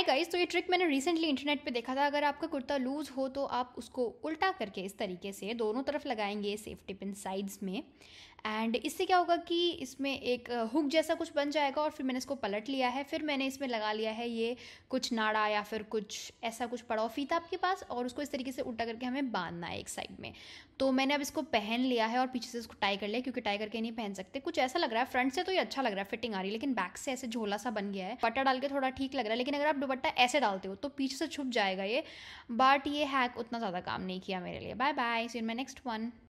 hi guys तो ये trick मैंने रिसेंटली इंटरनेट पे देखा था अगर आपका कुर्ता लूज़ हो तो आप उसको उल्टा करके इस तरीके से दोनों तरफ लगाएंगे सेफ्टी पिन साइड्स में एंड इससे क्या होगा कि इसमें एक हुक जैसा कुछ बन जाएगा और फिर मैंने इसको पलट लिया है फिर मैंने इसमें लगा लिया है ये कुछ नाड़ा या फिर कुछ ऐसा कुछ पड़ा फीता आपके पास और उसको इस तरीके से उल्टा करके हमें बांधना है एक साइड में तो मैंने अब इसको पहन लिया है और पीछे से इसको टाई कर लिया क्योंकि टाई करके नहीं पहन सकते कुछ ऐसा लग रहा है फ्रंट से तो ये अच्छा लग रहा है फिटिंग आ रही है लेकिन बैक से ऐसे झोला सा बन गया है पट्टा डाल के थोड़ा ठीक लग रहा है लेकिन अगर आप दुपट्टा ऐसे डालते हो तो पीछे से छुप जाएगा ये बट ये हैक उतना ज़्यादा काम नहीं किया मेरे लिए bye bye see in my next one